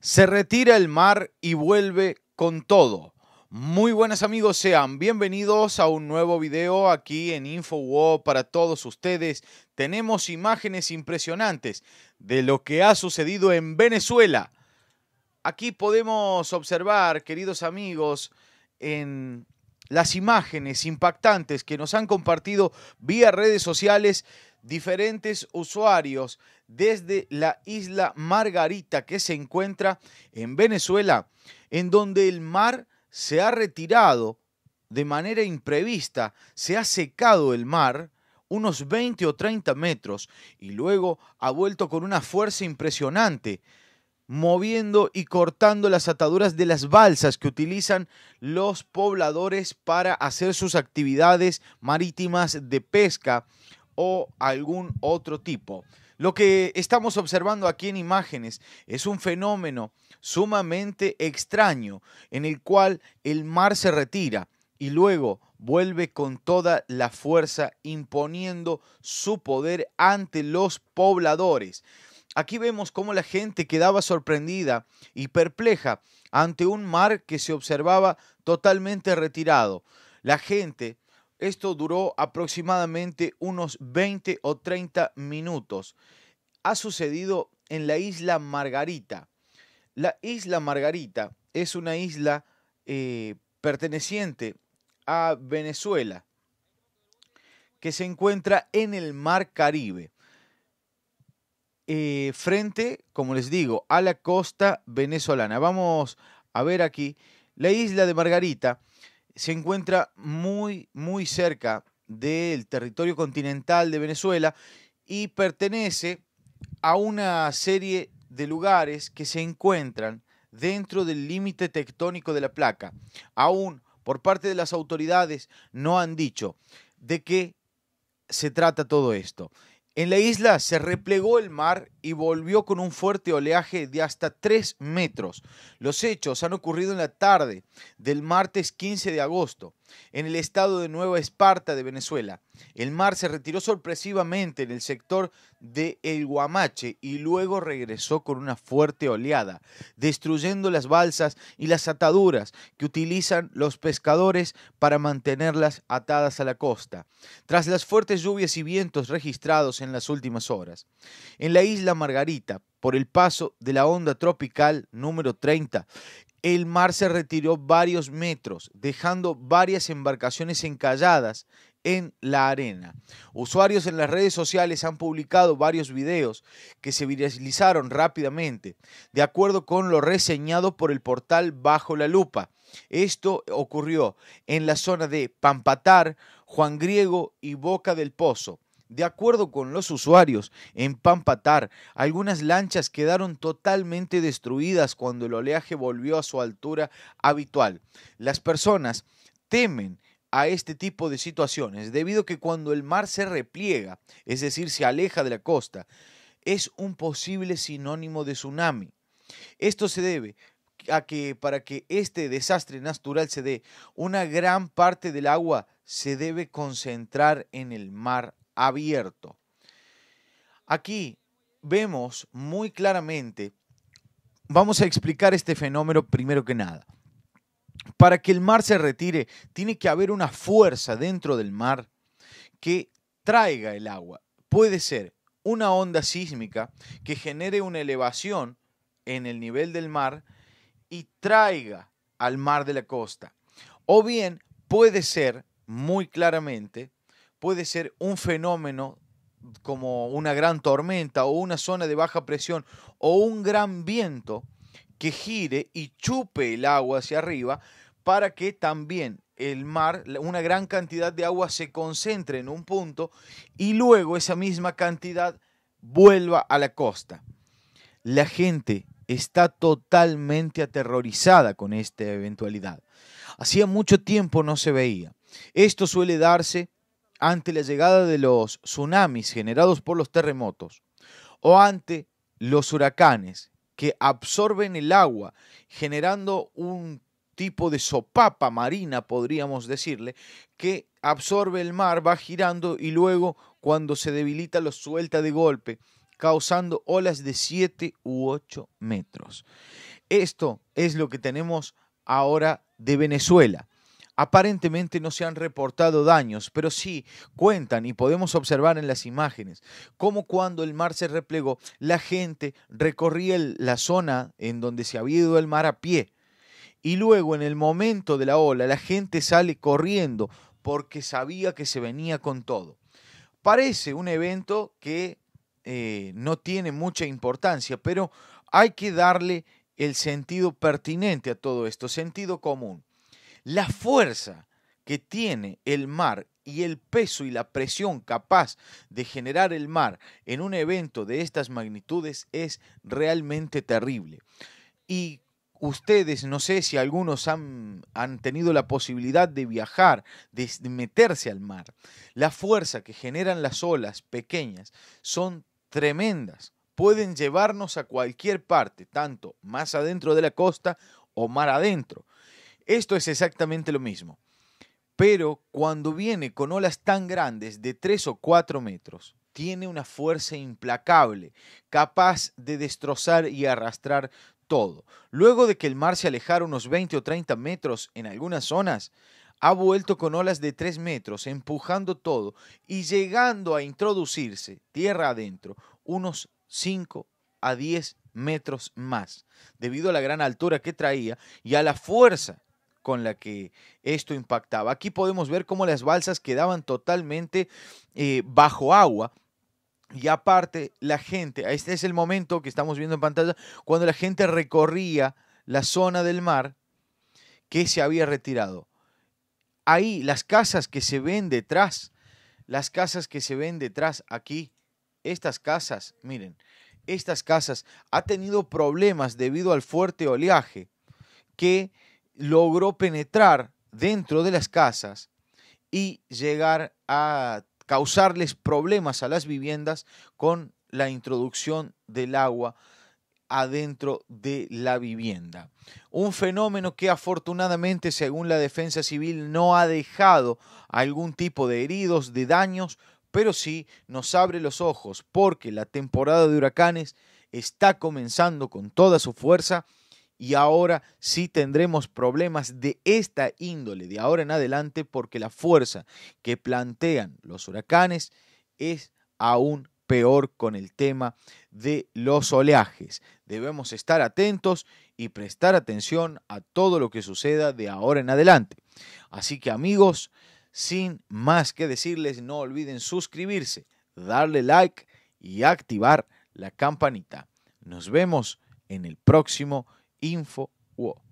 Se retira el mar y vuelve con todo. Muy buenas amigos, sean bienvenidos a un nuevo video aquí en InfoWow para todos ustedes. Tenemos imágenes impresionantes de lo que ha sucedido en Venezuela. Aquí podemos observar, queridos amigos, en las imágenes impactantes que nos han compartido vía redes sociales diferentes usuarios desde la isla Margarita que se encuentra en Venezuela, en donde el mar se ha retirado de manera imprevista, se ha secado el mar unos 20 o 30 metros y luego ha vuelto con una fuerza impresionante, moviendo y cortando las ataduras de las balsas que utilizan los pobladores para hacer sus actividades marítimas de pesca o algún otro tipo. Lo que estamos observando aquí en imágenes es un fenómeno sumamente extraño en el cual el mar se retira y luego vuelve con toda la fuerza imponiendo su poder ante los pobladores. Aquí vemos cómo la gente quedaba sorprendida y perpleja ante un mar que se observaba totalmente retirado. La gente esto duró aproximadamente unos 20 o 30 minutos. Ha sucedido en la isla Margarita. La isla Margarita es una isla eh, perteneciente a Venezuela que se encuentra en el mar Caribe, eh, frente, como les digo, a la costa venezolana. Vamos a ver aquí la isla de Margarita se encuentra muy, muy cerca del territorio continental de Venezuela y pertenece a una serie de lugares que se encuentran dentro del límite tectónico de la placa. Aún por parte de las autoridades no han dicho de qué se trata todo esto. En la isla se replegó el mar y volvió con un fuerte oleaje de hasta 3 metros. Los hechos han ocurrido en la tarde del martes 15 de agosto en el estado de Nueva Esparta de Venezuela. El mar se retiró sorpresivamente en el sector de El Guamache y luego regresó con una fuerte oleada, destruyendo las balsas y las ataduras que utilizan los pescadores para mantenerlas atadas a la costa, tras las fuertes lluvias y vientos registrados en las últimas horas. En la isla Margarita, por el paso de la onda tropical número 30. El mar se retiró varios metros, dejando varias embarcaciones encalladas en la arena. Usuarios en las redes sociales han publicado varios videos que se viralizaron rápidamente, de acuerdo con lo reseñado por el portal Bajo la Lupa. Esto ocurrió en la zona de Pampatar, Juan Griego y Boca del Pozo. De acuerdo con los usuarios, en Pampatar algunas lanchas quedaron totalmente destruidas cuando el oleaje volvió a su altura habitual. Las personas temen a este tipo de situaciones debido a que cuando el mar se repliega, es decir, se aleja de la costa, es un posible sinónimo de tsunami. Esto se debe a que para que este desastre natural se dé, una gran parte del agua se debe concentrar en el mar abierto. Aquí vemos muy claramente, vamos a explicar este fenómeno primero que nada. Para que el mar se retire, tiene que haber una fuerza dentro del mar que traiga el agua. Puede ser una onda sísmica que genere una elevación en el nivel del mar y traiga al mar de la costa. O bien puede ser muy claramente puede ser un fenómeno como una gran tormenta o una zona de baja presión o un gran viento que gire y chupe el agua hacia arriba para que también el mar, una gran cantidad de agua se concentre en un punto y luego esa misma cantidad vuelva a la costa. La gente está totalmente aterrorizada con esta eventualidad. Hacía mucho tiempo no se veía. Esto suele darse ante la llegada de los tsunamis generados por los terremotos o ante los huracanes que absorben el agua generando un tipo de sopapa marina, podríamos decirle, que absorbe el mar, va girando y luego cuando se debilita lo suelta de golpe, causando olas de 7 u 8 metros. Esto es lo que tenemos ahora de Venezuela. Aparentemente no se han reportado daños, pero sí cuentan y podemos observar en las imágenes cómo cuando el mar se replegó, la gente recorría la zona en donde se había ido el mar a pie. Y luego en el momento de la ola, la gente sale corriendo porque sabía que se venía con todo. Parece un evento que eh, no tiene mucha importancia, pero hay que darle el sentido pertinente a todo esto, sentido común la fuerza que tiene el mar y el peso y la presión capaz de generar el mar en un evento de estas magnitudes es realmente terrible. Y ustedes, no sé si algunos han, tenido la posibilidad de viajar, de meterse al mar, la fuerza que generan las olas pequeñas son tremendas. Pueden llevarnos a cualquier parte, tanto más adentro de la costa o mar adentro. Esto es exactamente lo mismo. Pero cuando viene con olas tan grandes de 3 o 4 metros, tiene una fuerza implacable, capaz de destrozar y arrastrar todo. Luego de que el mar se alejara unos 20 o 30 metros en algunas zonas, ha vuelto con olas de 3 metros, empujando todo y llegando a introducirse tierra adentro unos 5 a 10 metros más, debido a la gran altura que traía y a la fuerza con la que esto impactaba. Aquí podemos ver cómo las balsas quedaban totalmente eh, bajo agua. Y aparte, la gente, este es el momento que estamos viendo en pantalla, cuando la gente recorría la zona del mar que se había retirado. Ahí, las casas que se ven detrás, las casas que se ven detrás aquí, estas casas, miren, estas casas ha tenido problemas debido al fuerte oleaje que logró penetrar dentro de las casas y llegar a causarles problemas a las viviendas con la introducción del agua adentro de la vivienda. Un fenómeno que afortunadamente, según la defensa civil, no ha dejado algún tipo de heridos, de daños, pero sí nos abre los ojos porque la temporada de huracanes está comenzando con toda su fuerza y ahora sí tendremos problemas de esta índole de ahora en adelante porque la fuerza que plantean los huracanes es aún peor con el tema de los oleajes. Debemos estar atentos y prestar atención a todo lo que suceda de ahora en adelante. Así que amigos, sin más que decirles, no olviden suscribirse, darle like y activar la campanita. Nos vemos en el próximo Info UO.